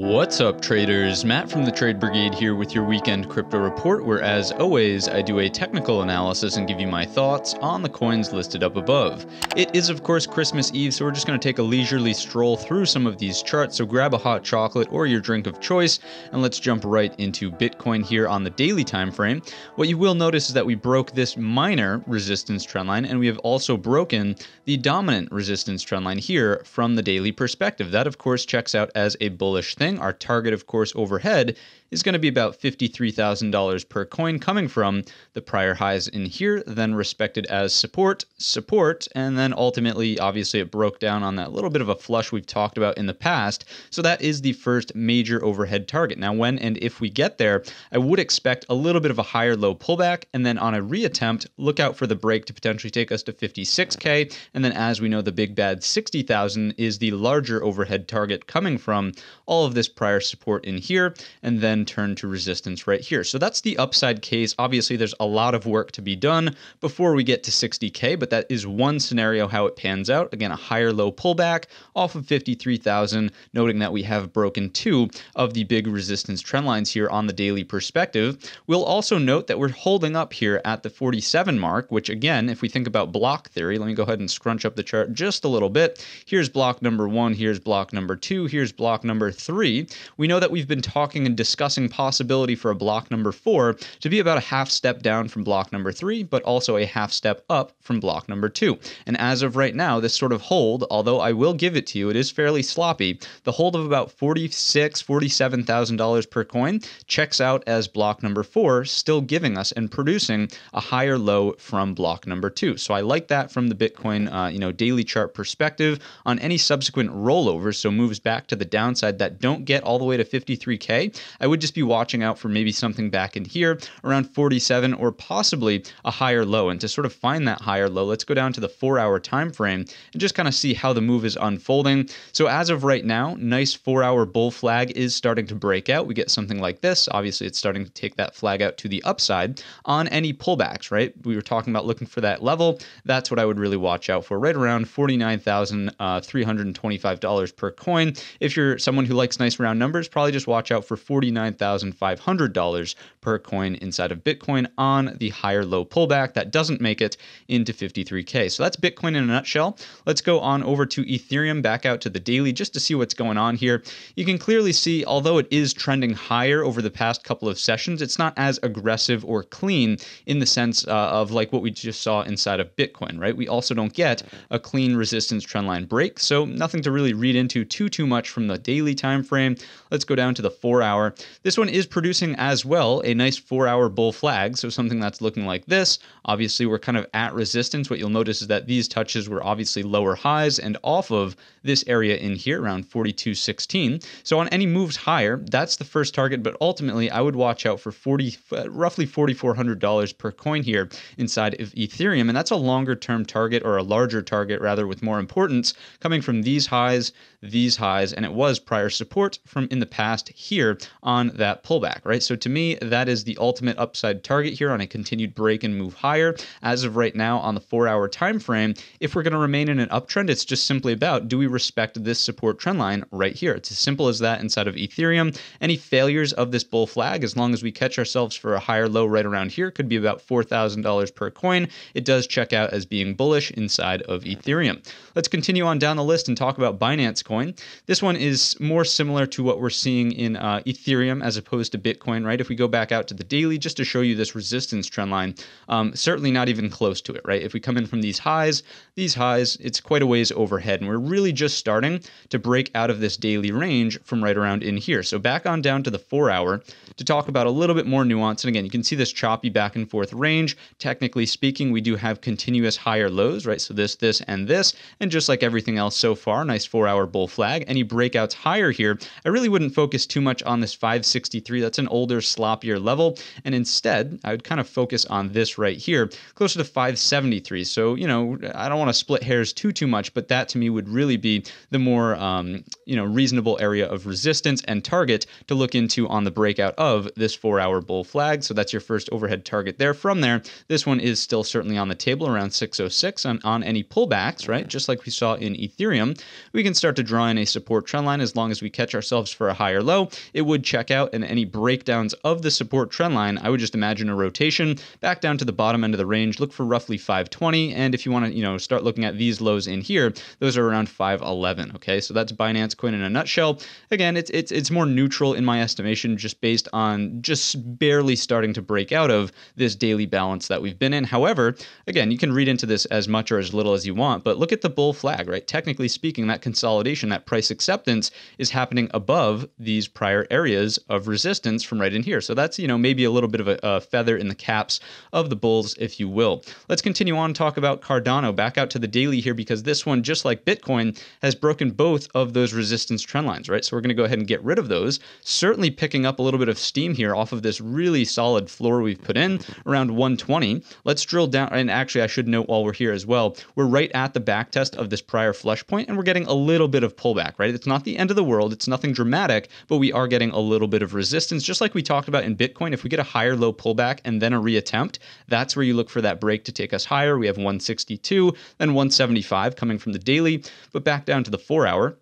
What's up, traders? Matt from the Trade Brigade here with your weekend crypto report, where, as always, I do a technical analysis and give you my thoughts on the coins listed up above. It is, of course, Christmas Eve, so we're just going to take a leisurely stroll through some of these charts. So grab a hot chocolate or your drink of choice, and let's jump right into Bitcoin here on the daily time frame. What you will notice is that we broke this minor resistance trendline, and we have also broken the dominant resistance trendline here from the daily perspective. That, of course, checks out as a bullish thing thing. Our target, of course, overhead is going to be about $53,000 per coin coming from the prior highs in here, then respected as support, support, and then ultimately, obviously, it broke down on that little bit of a flush we've talked about in the past. So that is the first major overhead target. Now, when and if we get there, I would expect a little bit of a higher low pullback, and then on a reattempt, look out for the break to potentially take us to 56K. And then, as we know, the big bad 60,000 is the larger overhead target coming from all of this prior support in here, and then then turn to resistance right here. So that's the upside case. Obviously, there's a lot of work to be done before we get to 60K, but that is one scenario how it pans out. Again, a higher low pullback off of 53,000, noting that we have broken two of the big resistance trend lines here on the daily perspective. We'll also note that we're holding up here at the 47 mark, which again, if we think about block theory, let me go ahead and scrunch up the chart just a little bit. Here's block number one, here's block number two, here's block number three. We know that we've been talking and discussing discussing possibility for a block number four to be about a half step down from block number three, but also a half step up from block number two. And as of right now, this sort of hold, although I will give it to you, it is fairly sloppy. The hold of about forty-six, forty-seven thousand dollars per coin checks out as block number four, still giving us and producing a higher low from block number two. So I like that from the Bitcoin, uh, you know, daily chart perspective. On any subsequent rollovers, so moves back to the downside that don't get all the way to 53k, I would would just be watching out for maybe something back in here around 47 or possibly a higher low. And to sort of find that higher low, let's go down to the four hour time frame and just kind of see how the move is unfolding. So as of right now, nice four hour bull flag is starting to break out. We get something like this. Obviously, it's starting to take that flag out to the upside on any pullbacks, right? We were talking about looking for that level. That's what I would really watch out for, right around $49,325 per coin. If you're someone who likes nice round numbers, probably just watch out for 49 $59,500 per coin inside of Bitcoin on the higher low pullback that doesn't make it into 53K. So that's Bitcoin in a nutshell. Let's go on over to Ethereum back out to the daily just to see what's going on here. You can clearly see, although it is trending higher over the past couple of sessions, it's not as aggressive or clean in the sense uh, of like what we just saw inside of Bitcoin, right? We also don't get a clean resistance trendline break, so nothing to really read into too too much from the daily time frame. Let's go down to the 4 hour. This one is producing as well a nice four hour bull flag. So something that's looking like this. Obviously, we're kind of at resistance. What you'll notice is that these touches were obviously lower highs and off of this area in here around 42.16. So on any moves higher, that's the first target. But ultimately, I would watch out for 40, roughly $4,400 per coin here inside of Ethereum. And that's a longer term target or a larger target rather with more importance coming from these highs, these highs, and it was prior support from in the past here on on that pullback, right? So to me, that is the ultimate upside target here on a continued break and move higher. As of right now on the 4-hour time frame, if we're going to remain in an uptrend, it's just simply about do we respect this support trend line right here? It's as simple as that inside of Ethereum. Any failures of this bull flag, as long as we catch ourselves for a higher low right around here, could be about $4,000 per coin. It does check out as being bullish inside of Ethereum. Let's continue on down the list and talk about Binance Coin. This one is more similar to what we're seeing in uh, Ethereum Ethereum as opposed to Bitcoin, right? If we go back out to the daily, just to show you this resistance trend line, um, certainly not even close to it, right? If we come in from these highs, these highs, it's quite a ways overhead. And we're really just starting to break out of this daily range from right around in here. So back on down to the four hour to talk about a little bit more nuance. And again, you can see this choppy back and forth range. Technically speaking, we do have continuous higher lows, right? So this, this, and this. And just like everything else so far, nice four hour bull flag. Any breakouts higher here, I really wouldn't focus too much on this five 563. That's an older, sloppier level. And instead, I would kind of focus on this right here, closer to 573. So, you know, I don't want to split hairs too, too much, but that to me would really be the more, um, you know, reasonable area of resistance and target to look into on the breakout of this four hour bull flag. So that's your first overhead target there. From there, this one is still certainly on the table around 606 on, on any pullbacks, right? Just like we saw in Ethereum, we can start to draw in a support trend line as long as we catch ourselves for a higher low. It would check out and any breakdowns of the support trend line, I would just imagine a rotation back down to the bottom end of the range. Look for roughly 520. And if you want to, you know, start looking at these lows in here, those are around 511. Okay. So that's Binance Coin in a nutshell. Again, it's it's it's more neutral in my estimation, just based on just barely starting to break out of this daily balance that we've been in. However, again, you can read into this as much or as little as you want, but look at the bull flag, right? Technically speaking, that consolidation, that price acceptance is happening above these prior areas of resistance from right in here. So that's, you know, maybe a little bit of a, a feather in the caps of the bulls, if you will. Let's continue on talk about Cardano. Back out to the daily here because this one, just like Bitcoin, has broken both of those resistance trend lines, right? So we're going to go ahead and get rid of those. Certainly picking up a little bit of steam here off of this really solid floor we've put in around 120. Let's drill down. And actually, I should note while we're here as well, we're right at the back test of this prior flush point and we're getting a little bit of pullback, right? It's not the end of the world. It's nothing dramatic, but we are getting a little little bit of resistance, just like we talked about in Bitcoin. If we get a higher low pullback and then a reattempt, that's where you look for that break to take us higher. We have 162, then 175 coming from the daily, but back down to the four hour.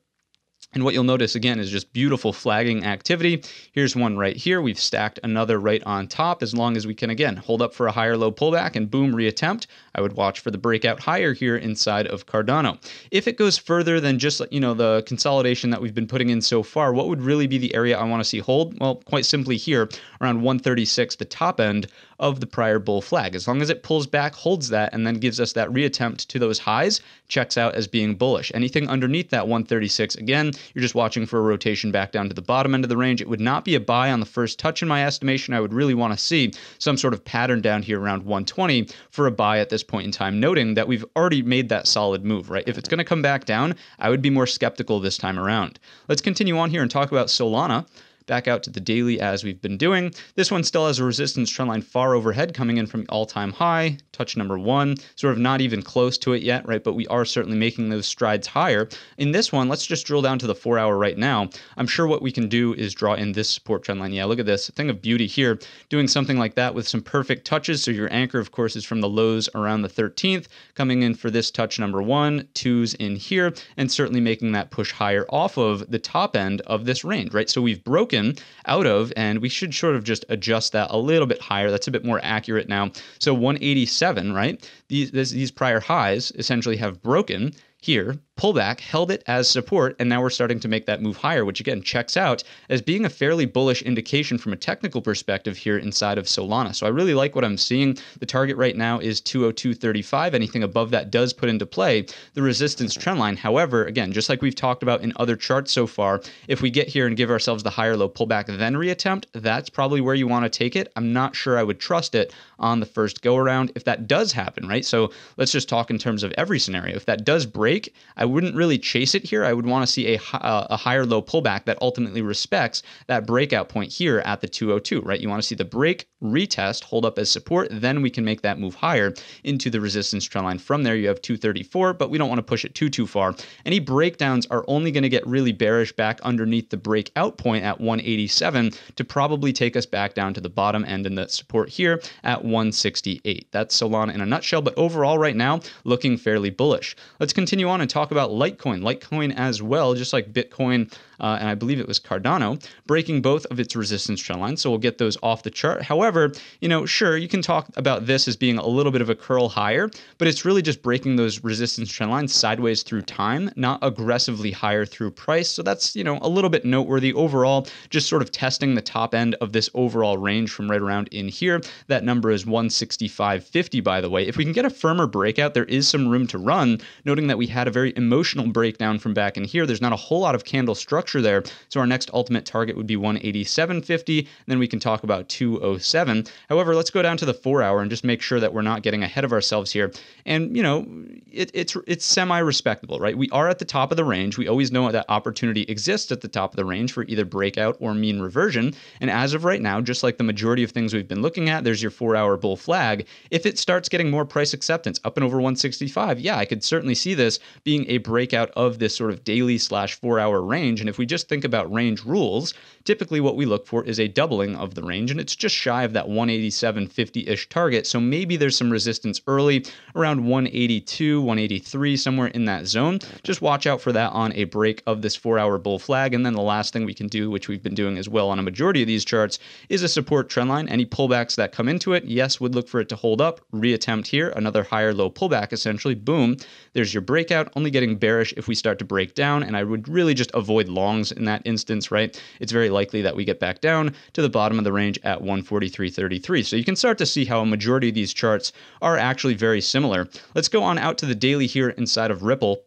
And what you'll notice again is just beautiful flagging activity. Here's one right here. We've stacked another right on top as long as we can again hold up for a higher low pullback and boom reattempt. I would watch for the breakout higher here inside of Cardano. If it goes further than just, you know, the consolidation that we've been putting in so far, what would really be the area I want to see hold? Well, quite simply here around 136, the top end of the prior bull flag. As long as it pulls back, holds that, and then gives us that reattempt to those highs, checks out as being bullish. Anything underneath that 136, again, you're just watching for a rotation back down to the bottom end of the range. It would not be a buy on the first touch in my estimation. I would really want to see some sort of pattern down here around 120 for a buy at this point in time, noting that we've already made that solid move, right? If it's mm-hmm. going to come back down, I would be more skeptical this time around. Let's continue on here and talk about Solana back out to the daily as we've been doing. This one still has a resistance trendline far overhead coming in from all-time high, touch number one, sort of not even close to it yet, right? But we are certainly making those strides higher. In this one, let's just drill down to the four hour right now. I'm sure what we can do is draw in this support trend line. Yeah, look at this thing of beauty here, doing something like that with some perfect touches. So your anchor, of course, is from the lows around the 13th, coming in for this touch number one, twos in here, and certainly making that push higher off of the top end of this range, right? So we've broken broken out of, and we should sort of just adjust that a little bit higher. That's a bit more accurate now. So 187, right? These, this, these prior highs essentially have broken here pullback, held it as support, and now we're starting to make that move higher, which again checks out as being a fairly bullish indication from a technical perspective here inside of Solana. So I really like what I'm seeing. The target right now is 202.35. Anything above that does put into play the resistance trend line. However, again, just like we've talked about in other charts so far, if we get here and give ourselves the higher low pullback, then reattempt, that's probably where you want to take it. I'm not sure I would trust it on the first go around if that does happen, right? So let's just talk in terms of every scenario. If that does break, I wouldn't really chase it here. I would want to see a, uh, a higher low pullback that ultimately respects that breakout point here at the 202, right? You want to see the break, retest, hold up as support, then we can make that move higher into the resistance trend line. From there, you have 234, but we don't want to push it too, too far. Any breakdowns are only going to get really bearish back underneath the breakout point at 187 to probably take us back down to the bottom end and the support here at 168. That's Solana in a nutshell, but overall right now, looking fairly bullish. Let's continue on and talk about about Litecoin. Litecoin as well, just like Bitcoin, uh, and I believe it was Cardano, breaking both of its resistance trend lines. So we'll get those off the chart. However, you know, sure, you can talk about this as being a little bit of a curl higher, but it's really just breaking those resistance trend lines sideways through time, not aggressively higher through price. So that's, you know, a little bit noteworthy overall, just sort of testing the top end of this overall range from right around in here. That number is 165.50, by the way. If we can get a firmer breakout, there is some room to run, noting that we had a very emotional breakdown from back in here. There's not a whole lot of candle structure structure there. So our next ultimate target would be 187.50. Then we can talk about 207. However, let's go down to the four hour and just make sure that we're not getting ahead of ourselves here. And you know, it, it's it's semi-respectable, right? We are at the top of the range. We always know that opportunity exists at the top of the range for either breakout or mean reversion. And as of right now, just like the majority of things we've been looking at, there's your four-hour bull flag. If it starts getting more price acceptance up and over 165, yeah, I could certainly see this being a breakout of this sort of daily slash four-hour range. And if if we just think about range rules, typically what we look for is a doubling of the range, and it's just shy of that 187.50 ish target. So maybe there's some resistance early around 182, 183, somewhere in that zone. Just watch out for that on a break of this four hour bull flag. And then the last thing we can do, which we've been doing as well on a majority of these charts, is a support trend line. Any pullbacks that come into it, yes, would look for it to hold up, reattempt here, another higher low pullback essentially. Boom, there's your breakout. Only getting bearish if we start to break down. And I would really just avoid long longs in that instance, right? It's very likely that we get back down to the bottom of the range at 143.33. So you can start to see how a majority of these charts are actually very similar. Let's go on out to the daily here inside of Ripple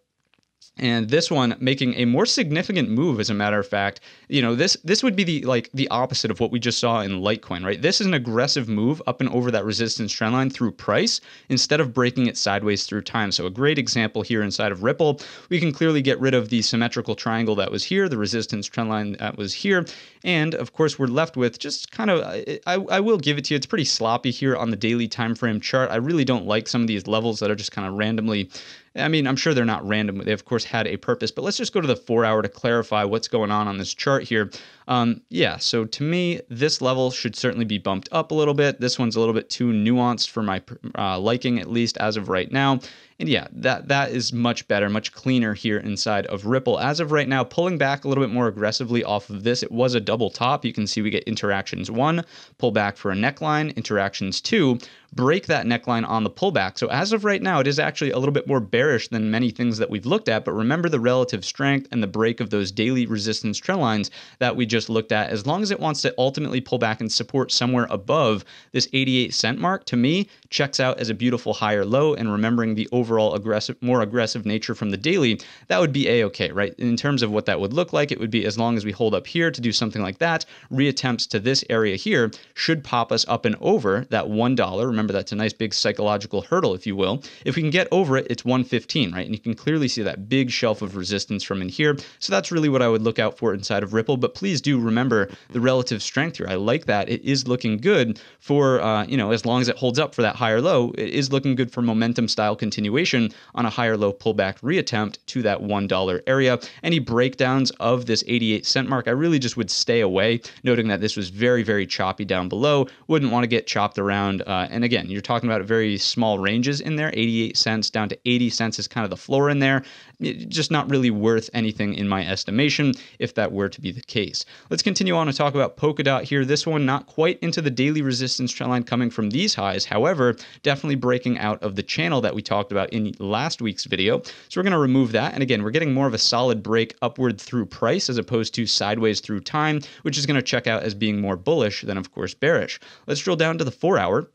and this one making a more significant move as a matter of fact you know this this would be the like the opposite of what we just saw in litecoin right this is an aggressive move up and over that resistance trend line through price instead of breaking it sideways through time so a great example here inside of ripple we can clearly get rid of the symmetrical triangle that was here the resistance trend line that was here and of course we're left with just kind of i, I will give it to you it's pretty sloppy here on the daily time frame chart i really don't like some of these levels that are just kind of randomly I mean, I'm sure they're not random. They, of course, had a purpose, but let's just go to the four hour to clarify what's going on on this chart here. Um, yeah, so to me, this level should certainly be bumped up a little bit. This one's a little bit too nuanced for my uh, liking, at least as of right now. And yeah, that that is much better, much cleaner here inside of Ripple. As of right now, pulling back a little bit more aggressively off of this, it was a double top. You can see we get interactions one, pull back for a neckline, interactions two, break that neckline on the pullback. So as of right now, it is actually a little bit more bearish than many things that we've looked at. But remember the relative strength and the break of those daily resistance trend lines that we just just looked at, as long as it wants to ultimately pull back and support somewhere above this 88 cent mark, to me, checks out as a beautiful higher low. And remembering the overall aggressive, more aggressive nature from the daily, that would be a okay, right? In terms of what that would look like, it would be as long as we hold up here to do something like that, reattempts to this area here should pop us up and over that $1. Remember, that's a nice big psychological hurdle, if you will. If we can get over it, it's 115, right? And you can clearly see that big shelf of resistance from in here. So that's really what I would look out for inside of Ripple, but please do do remember the relative strength here. I like that. It is looking good for, uh, you know, as long as it holds up for that higher low, it is looking good for momentum style continuation on a higher low pullback reattempt to that $1 area. Any breakdowns of this 88 cent mark, I really just would stay away, noting that this was very, very choppy down below. Wouldn't want to get chopped around. Uh, and again, you're talking about very small ranges in there 88 cents down to 80 cents is kind of the floor in there just not really worth anything in my estimation if that were to be the case. Let's continue on to talk about Polkadot here. This one not quite into the daily resistance trend line coming from these highs, however, definitely breaking out of the channel that we talked about in last week's video. So we're going to remove that. And again, we're getting more of a solid break upward through price as opposed to sideways through time, which is going to check out as being more bullish than, of course, bearish. Let's drill down to the four hour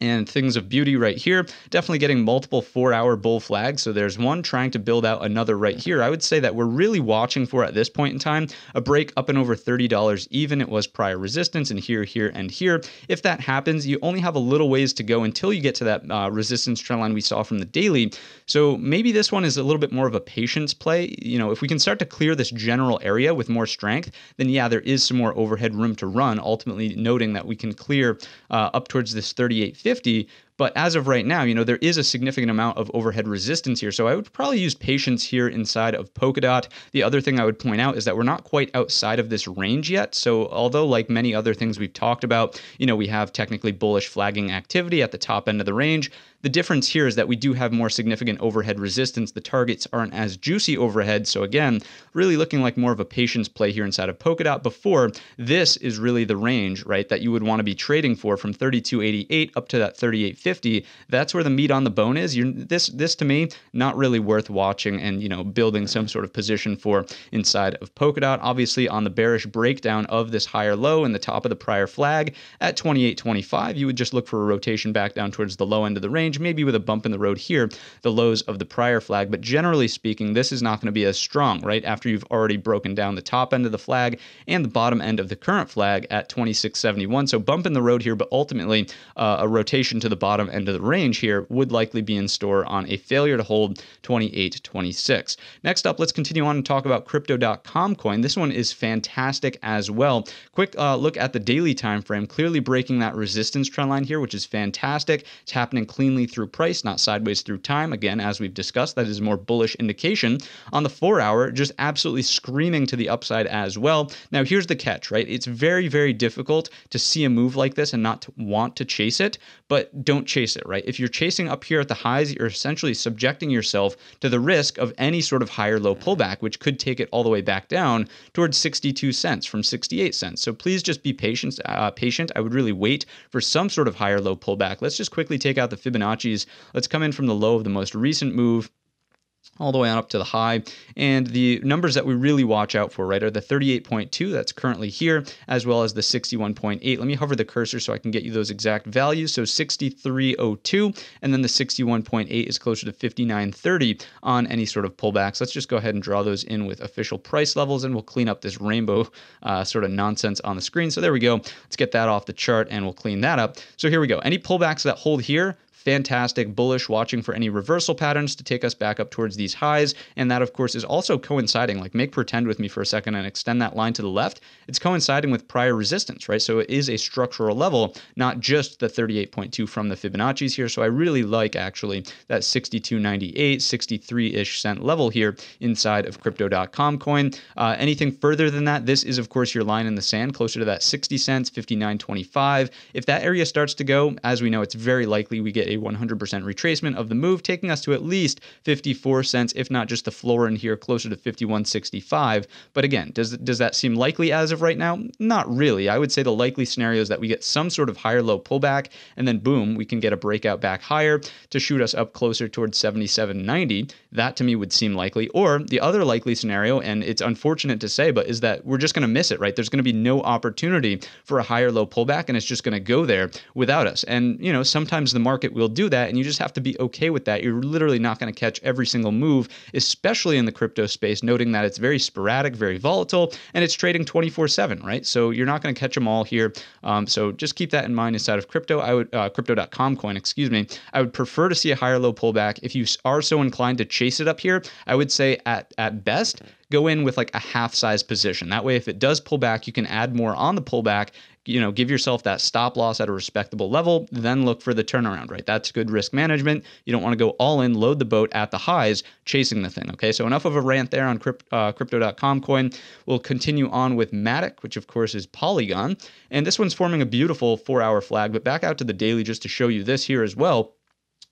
and things of beauty right here. Definitely getting multiple four hour bull flags. So there's one trying to build out another right mm-hmm. here. I would say that we're really watching for at this point in time a break up and over $30 even. It was prior resistance and here, here, and here. If that happens, you only have a little ways to go until you get to that uh, resistance trend line we saw from the daily. So maybe this one is a little bit more of a patience play. You know, if we can start to clear this general area with more strength, then yeah, there is some more overhead room to run, ultimately noting that we can clear uh, up towards this 38 850 but as of right now, you know, there is a significant amount of overhead resistance here. So I would probably use patience here inside of Polkadot. The other thing I would point out is that we're not quite outside of this range yet. So although like many other things we've talked about, you know, we have technically bullish flagging activity at the top end of the range, the difference here is that we do have more significant overhead resistance. The targets aren't as juicy overhead. So again, really looking like more of a patience play here inside of Polkadot. Before, this is really the range, right, that you would want to be trading for from 32.88 up to that 38.50. 50 that's where the meat on the bone is You're, this this to me not really worth watching and you know building some sort of position for inside of polkadot obviously on the bearish breakdown of this higher low and the top of the prior flag at 28.25 you would just look for a rotation back down towards the low end of the range maybe with a bump in the road here the lows of the prior flag but generally speaking this is not going to be as strong right after you've already broken down the top end of the flag and the bottom end of the current flag at 26.71 so bump in the road here but ultimately uh, a rotation to the bottom bottom end of the range here would likely be in store on a failure to hold 28 26. Next up, let's continue on and talk about crypto.com coin. This one is fantastic as well. Quick uh, look at the daily time frame, clearly breaking that resistance trend line here, which is fantastic. It's happening cleanly through price, not sideways through time. Again, as we've discussed, that is more bullish indication. On the four hour, just absolutely screaming to the upside as well. Now, here's the catch, right? It's very, very difficult to see a move like this and not to want to chase it, but don't chase it, right? If you're chasing up here at the highs, you're essentially subjecting yourself to the risk of any sort of higher low pullback, which could take it all the way back down towards 62 cents from 68 cents. So please just be patient. Uh, patient. I would really wait for some sort of higher low pullback. Let's just quickly take out the Fibonacci's. Let's come in from the low of the most recent move all the way on up to the high. And the numbers that we really watch out for, right, are the 38.2 that's currently here, as well as the 61.8. Let me hover the cursor so I can get you those exact values. So 6302, and then the 61.8 is closer to 5930 on any sort of pullbacks. Let's just go ahead and draw those in with official price levels, and we'll clean up this rainbow uh, sort of nonsense on the screen. So there we go. Let's get that off the chart, and we'll clean that up. So here we go. Any pullbacks that hold here, fantastic, bullish, watching for any reversal patterns to take us back up towards these highs. And that, of course, is also coinciding. Like, make pretend with me for a second and extend that line to the left. It's coinciding with prior resistance, right? So it is a structural level, not just the 38.2 from the Fibonacci's here. So I really like actually that 62.98, 63 ish cent level here inside of crypto.com coin. Uh, anything further than that, this is, of course, your line in the sand closer to that 60 cents, 59.25. If that area starts to go, as we know, it's very likely we get a 100% retracement of the move, taking us to at least 54 cents, if not just the floor in here, closer to 51.65. But again, does does that seem likely as of right now? Not really. I would say the likely scenario is that we get some sort of higher low pullback, and then boom, we can get a breakout back higher to shoot us up closer towards 77.90. That to me would seem likely. Or the other likely scenario, and it's unfortunate to say, but is that we're just going to miss it, right? There's going to be no opportunity for a higher low pullback, and it's just going to go there without us. And you know, sometimes the market will do that. And you just have to be okay with that. You're literally not going to catch every single move, especially in the crypto space, noting that it's very sporadic, very volatile, and it's trading 24 7, right? So you're not going to catch them all here. Um, so just keep that in mind inside of crypto. I would, uh, crypto.com coin, excuse me. I would prefer to see a higher low pullback. If you are so inclined to chase it up here, I would say at, at best, go in with like a half size position. That way, if it does pull back, you can add more on the pullback. You know, give yourself that stop loss at a respectable level, then look for the turnaround, right? That's good risk management. You don't want to go all in, load the boat at the highs, chasing the thing, okay? So, enough of a rant there on crypt, uh, crypto.com coin. We'll continue on with Matic, which of course is Polygon. And this one's forming a beautiful four hour flag, but back out to the daily just to show you this here as well,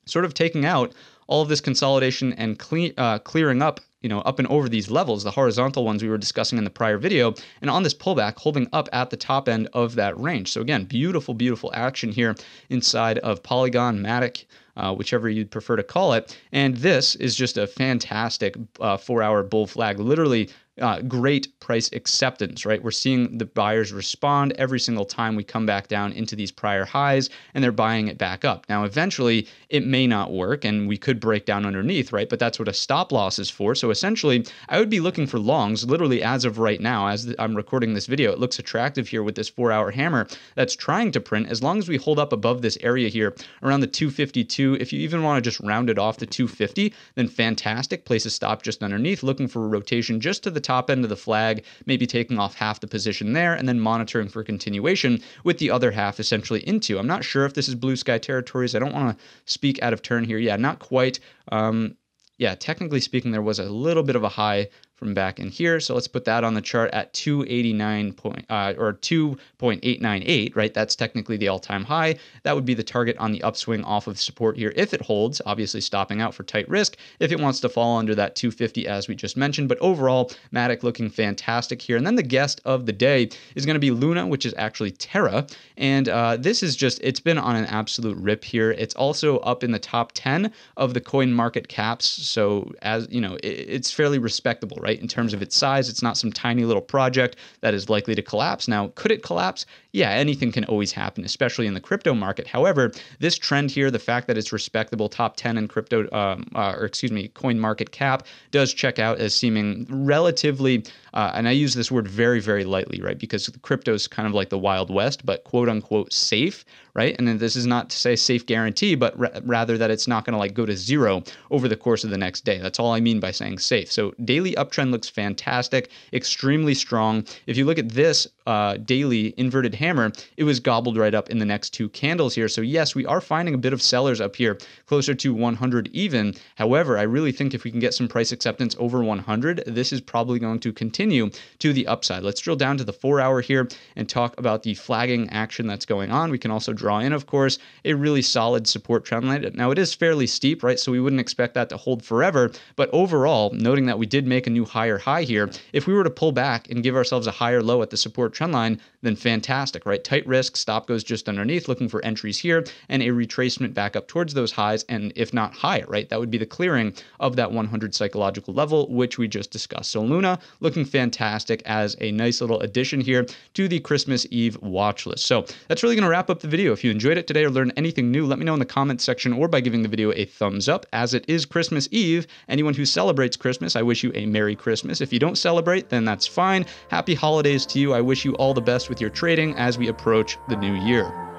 sort of taking out all of this consolidation and cle- uh, clearing up you know up and over these levels the horizontal ones we were discussing in the prior video and on this pullback holding up at the top end of that range so again beautiful beautiful action here inside of polygon matic uh, whichever you'd prefer to call it. And this is just a fantastic uh, four hour bull flag, literally uh, great price acceptance, right? We're seeing the buyers respond every single time we come back down into these prior highs and they're buying it back up. Now, eventually, it may not work and we could break down underneath, right? But that's what a stop loss is for. So essentially, I would be looking for longs literally as of right now, as I'm recording this video. It looks attractive here with this four hour hammer that's trying to print. As long as we hold up above this area here around the 252, if you even want to just round it off to 250, then fantastic. Place a stop just underneath, looking for a rotation just to the top end of the flag, maybe taking off half the position there and then monitoring for continuation with the other half essentially into. I'm not sure if this is blue sky territories. I don't want to speak out of turn here. Yeah, not quite. Um, yeah, technically speaking, there was a little bit of a high from back in here. So let's put that on the chart at 289 point, uh, or 2.898, right? That's technically the all-time high. That would be the target on the upswing off of support here if it holds, obviously stopping out for tight risk if it wants to fall under that 250 as we just mentioned. But overall, Matic looking fantastic here. And then the guest of the day is going to be Luna, which is actually Terra. And uh, this is just, it's been on an absolute rip here. It's also up in the top 10 of the coin market caps. So as you know, it, it's fairly respectable, right? In terms of its size, it's not some tiny little project that is likely to collapse. Now, could it collapse? Yeah, anything can always happen, especially in the crypto market. However, this trend here, the fact that it's respectable top 10 in crypto, um, uh, or excuse me, coin market cap, does check out as seeming relatively, uh, and I use this word very, very lightly, right? Because crypto is kind of like the Wild West, but quote unquote safe, right? And this is not to say safe guarantee, but ra- rather that it's not going to like go to zero over the course of the next day. That's all I mean by saying safe. So daily uptrend looks fantastic, extremely strong. If you look at this uh, daily inverted hammer, it was gobbled right up in the next two candles here. So, yes, we are finding a bit of sellers up here closer to 100 even. However, I really think if we can get some price acceptance over 100, this is probably going to continue to the upside. Let's drill down to the four hour here and talk about the flagging action that's going on. We can also draw in, of course, a really solid support trend line. Now, it is fairly steep, right? So, we wouldn't expect that to hold forever. But overall, noting that we did make a new higher high here, if we were to pull back and give ourselves a higher low at the support trendline, then fantastic, right? Tight risk, stop goes just underneath, looking for entries here and a retracement back up towards those highs, and if not higher, right? That would be the clearing of that 100 psychological level, which we just discussed. So Luna looking fantastic as a nice little addition here to the Christmas Eve watch list. So that's really going to wrap up the video. If you enjoyed it today or learned anything new, let me know in the comments section or by giving the video a thumbs up. As it is Christmas Eve, anyone who celebrates Christmas, I wish you a Merry Christmas. If you don't celebrate, then that's fine. Happy holidays to you. I wish you all the best with with your trading as we approach the new year.